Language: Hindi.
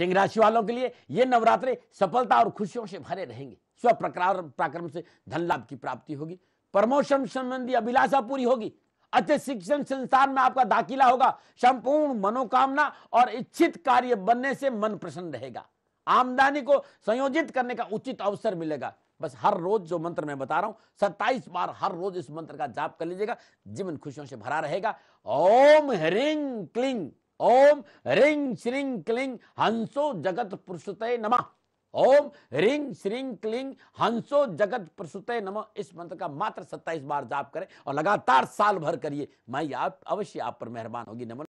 सिंह राशि वालों के लिए ये नवरात्रे सफलता और खुशियों से भरे रहेंगे स्व प्रकार प्राक्रम से धन लाभ की प्राप्ति होगी प्रमोशन संबंधी अभिलाषा पूरी होगी अच्छे शिक्षण संस्थान में आपका दाखिला होगा संपूर्ण मनोकामना और इच्छित कार्य बनने से मन प्रसन्न रहेगा आमदनी को संयोजित करने का उचित अवसर मिलेगा बस हर रोज जो मंत्र मैं बता रहा हूं सत्ताईस बार हर रोज इस मंत्र का जाप कर लीजिएगा जीवन खुशियों से भरा रहेगा ओम ह्रीम क्लिंग ओम रिंग श्रिंग क्लिंग हंसो जगत पुरुषते नमः ओम रिंग श्रिंग क्लिंग हंसो जगत प्रसुते नमो इस मंत्र का मात्र सत्ताईस बार जाप करें और लगातार साल भर करिए माई आप अवश्य आप पर मेहरबान होगी नमन